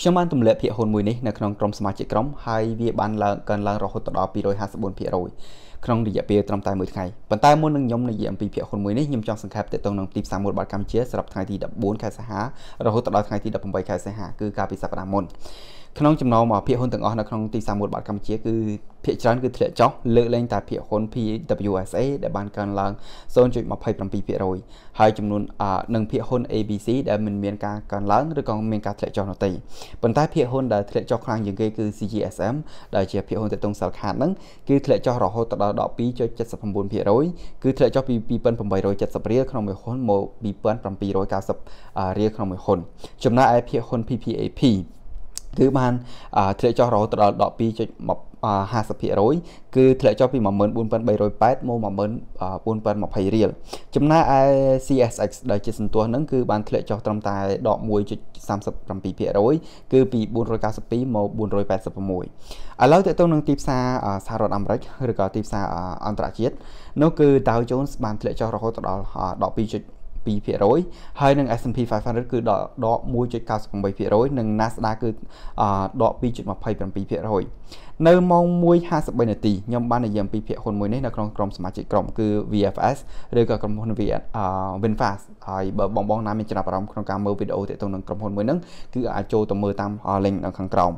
ខ្ញុំបានទម្លាក់ភាគហ៊ុនមួយនេះនៅក្នុងក្រុមសមាជិកក្រុមហើយវាបានឡើងកើនឡើងរហូតដល់254%ក្នុងរយៈពេលត្រឹមតែមួយថ្ងៃប៉ុន្តែមុននឹងខ្ញុំនិយាយអំពីភាគហ៊ុនមួយនេះខ្ញុំចង់សង្ខេបទាក់ទងនឹងទីផ្សារមូលបត្រកម្ពុជាសម្រាប់ថ្ងៃទី14ខែសីហារហូតដល់ថ្ងៃទី18ខែសីហាគឺកាលពីសប្តាហ៍មុនក្នុងចំណោមភាគហ៊ុនទាំងអស់នៅក្នុងទីផ្សារមូលបត្រកម្ពុជាគឺភាគច្រើនគឺធ្លាក់ចុះលើកលែងតែភាគហ៊ុន PWSA ដែលបានកើនឡើង0.27%ហើយចំនួននិងភាគហ៊ុន ABC ដែលមិនមានការកើនឡើងឬក៏មានការធ្លាក់ចុះនោះទេប៉ុន្តែភាគហ៊ុនដែលធ្លាក់ចុះខ្លាំងជាងគេគឺ CGSM ដែលជាភាគហ៊ុនទៅតុងសាលខាតហ្នឹងគឺធ្លាក់ចុះរហូតដល់ដល់12.79%គឺធ្លាក់ចុះពី2870រៀលក្នុងមួយហ៊ុនមក2790រៀលក្នុងមួយហ៊ុនចំណែកឯភាគហ៊ុន PPAP គឺបានធ្លាក់ចុះរហូតដល់12.1 50%គឺធ្លាក់ចុះពី14308មក14020រៀលចំណែកឯ CSX ដែលជាសន្ទុះហ្នឹងគឺបានធ្លាក់ចុះត្រឹមតែ11.37%គឺពី492មក486ឥឡូវតើតើនឹងទីផ្សារសហរដ្ឋអាមេរិកឬក៏ទីផ្សារអន្តរជាតិនោះគឺ Dow Jones បានធ្លាក់ចុះរហូតដល់12.1 1.2%ហើយនឹង S&P 500គឺដកដក1.98%និង Nasdaq គឺដក2.27%នៅម៉ោង1:53នាទីខ្ញុំបាននិយាយអំពីភាគហ៊ុនមួយនេះនៅក្នុងក្រុមសមាជិកក្រុមគឺ VFS ឬក៏ក្រុមហ៊ុន VinFast ហើយបើបងបងណាមានចំណាប់អារម្មណ៍ក្នុងការមើលវីដេអូទាក់ទងនឹងក្រុមហ៊ុនមួយហ្នឹងគឺអាចចូលទៅមើលតាម link នៅខាងក្រោម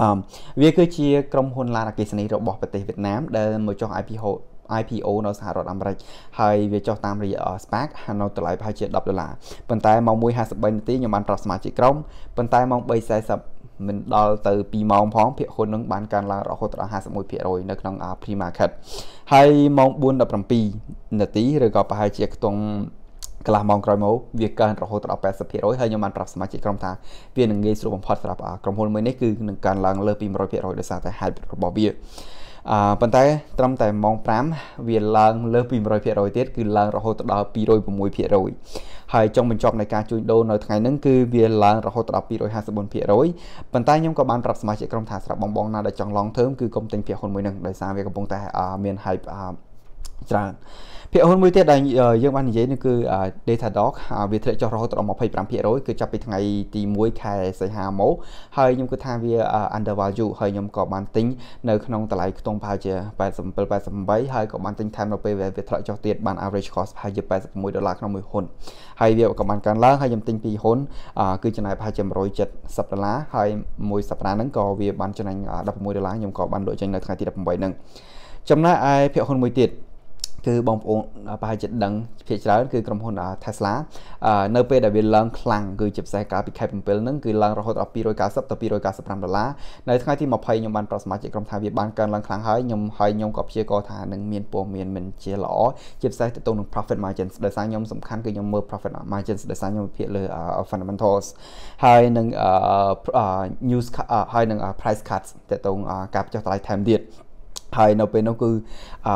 អឺវាគឺជាក្រុមហ៊ុនឡានអកេសនីរបស់ប្រទេសវៀតណាមដែលមកចុះ IPO IPO នៅសហរដ្ឋអាមេរិកហើយវាចុះតាមរយៈ SPAC នៅតម្លៃប្រហែលជា10ដុល្លារប៉ុន្តែម៉ោង1:53នាទីខ្ញុំបានប្រាប់សមាជិកក្រុមប៉ុន្តែម៉ោង3:40មិនដល់ទៅ2ម៉ោងផងភាគហ៊ុននឹងបានកើនឡើងរហូតដល់51%នៅក្នុង Pre Market ហើយម៉ោង4:17នាទីឬក៏ប្រហែលជាខ្ទង់កន្លះម៉ោងក្រោយមកវាកើនរហូតដល់80%ហើយខ្ញុំបានប្រាប់សមាជិកក្រុមថាវានឹងងាយស្រួលបំផុតសម្រាប់ក្រុមហ៊ុនមួយនេះគឺនឹងកើនឡើងលើពី100%ដោយសារតែហេតុរបស់វាអឺប៉ុន្តែត្រឹមតែម៉ោង5វាឡើង លើសពី100%ទៀតគឺឡើងរហូតដល់206%ហើយចុងបញ្ចប់នៃការជួញដូរនៅថ្ងៃហ្នឹងគឺវាឡើងរហូតដល់254%ប៉ុន្តែខ្ញុំក៏បានប្រាប់សមាជិកក្រុមថាស្រាប់បងបងណាដែលចង់ long term គឺកុំទិញភាគហ៊ុនមួយហ្នឹងដោយសារវាកំពុងតែមាន hype ច្រើនភាគហ៊ុនមួយទៀតដែលយើងបាននិយាយនោះគឺ Datadog វាធ្លាក់ចុះរហូតដល់25%គឺចាប់ពីថ្ងៃទី1ខែសីហាមកហើយខ្ញុំគិតថាវា under value ហើយខ្ញុំក៏បានទិញនៅក្នុងតម្លៃខ្ទង់ប្រហែលជា87 88ហើយក៏បានទិញថែមនៅពេលវាធ្លាក់ចុះទៀតបាន average cost ប្រហែលជា86ដុល្លារក្នុងមួយហ៊ុនហើយវាក៏បានកើនឡើងហើយខ្ញុំទិញពីហ៊ុន គឺចំណាយប្រហែលជា170ដុល្លារហើយមួយសប្តាហ៍ហ្នឹងក៏វាបានចំណាយ16ដុល្លារខ្ញុំក៏បានលក់ចេញនៅថ្ងៃទី18ហ្នឹងចំណែកឯភាគហ៊ុនមួយទៀតគឺបងប្អូនប្រហែលជាដឹងភាគច្រើនគឺក្រុមហ៊ុន Tesla នៅ ពេលដែលវាឡើងខ្លាំងគឺជាពិសេសកាលពីខែ7ហ្នឹងគឺឡើងរហូតដល់290ទៅ295ដុល្លារនៅថ្ងៃទី20ខ្ញុំបានប្រសមាជិកក្រុមថាវាបានកើនឡើងខ្លាំងហើយខ្ញុំហើយខ្ញុំក៏ព្យាករថានឹងមានព័ត៌មានមិនជាល្អជាពិសេសទៅទៅនឹង profit margin ដោយសារខ្ញុំសំខាន់គឺខ្ញុំមើល profit margin ដោយសារខ្ញុំវិភាគលើ fundamentals ហើយនឹង news ហើយនឹង price cuts ទៅទៅការចុះថ្លៃថែមទៀតហើយនៅពេលនោះគឺអឺ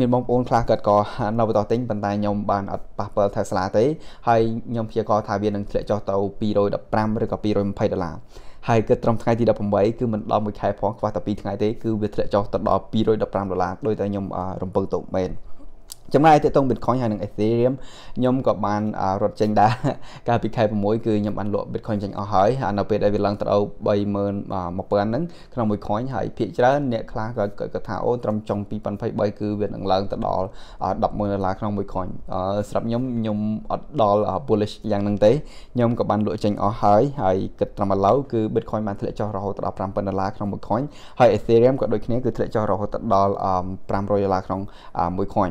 មានបងប្អូនខ្លះគាត់ក៏នៅបន្តទិញប៉ុន្តែខ្ញុំបានអត់ប៉ះពាល់ Tesla ទេហើយខ្ញុំព្យាករថាវានឹងធ្លាក់ចុះទៅ215ឬក៏220ដុល្លារហើយគឺត្រឹមថ្ងៃទី18គឺមិនដល់មួយខែផងខ្វះតែ2ថ្ងៃទេគឺវាធ្លាក់ចុះទៅដល់215ដុល្លារដោយតែខ្ញុំរំពឹងទុកមែនចំណែកទាក់ទង Bitcoin ហើយនឹង Ethereum ខ្ញុំក៏បានរត់ចេញដែរកាលពីខែ6គឺខ្ញុំបានលក់ Bitcoin ចេញអស់ហើយនៅពេលដែលវាឡើងទៅ31000ហ្នឹងក្នុងមួយ coin ហើយភាគច្រើនអ្នកខ្លះក៏គាត់ថាអូត្រឹមចុង2023គឺវានឹងឡើងទៅដល់100,000ដុល្លារក្នុងមួយ coin ស្រាប់ខ្ញុំខ្ញុំអត់ដល់ bullish យ៉ាងហ្នឹងទេខ្ញុំក៏បានលក់ចេញអស់ហើយហើយគិតត្រឹមឥឡូវគឺ Bitcoin បានធ្លាក់ចុះរហូតដល់5000ដុល្លារក្នុងមួយ coin ហើយ Ethereum ក៏ដូចគ្នាគឺធ្លាក់ចុះរហូតដល់500ដុល្លារក្នុងមួយ coin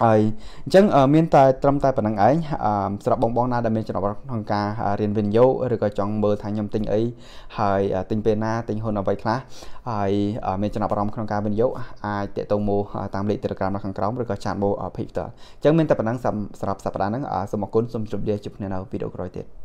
ហើយអញ្ចឹងមានតែត្រឹមតែប៉ុណ្្នឹងឯងសម្រាប់បងបងណាដែលមានចំណាប់អារម្មណ៍ក្នុងការរៀនវិនិយោគឬក៏ចង់មើលថាខ្ញុំទិញអីហើយទិញពេលណាទិញហ៊ុនអ្វីខ្លះហើយមានចំណាប់អារម្មណ៍ក្នុងការវិនិយោគអាចតាក់ទងមកតាមលេខ Telegram នៅខាងក្រោមឬក៏ឆាតមក Paypal អញ្ចឹងមានតែប៉ុណ្្នឹងសម្រាប់សប្តាហ៍ហ្នឹងសូមអរគុណសូមជម្រាបជូនគ្នានៅវីដេអូក្រោយទៀត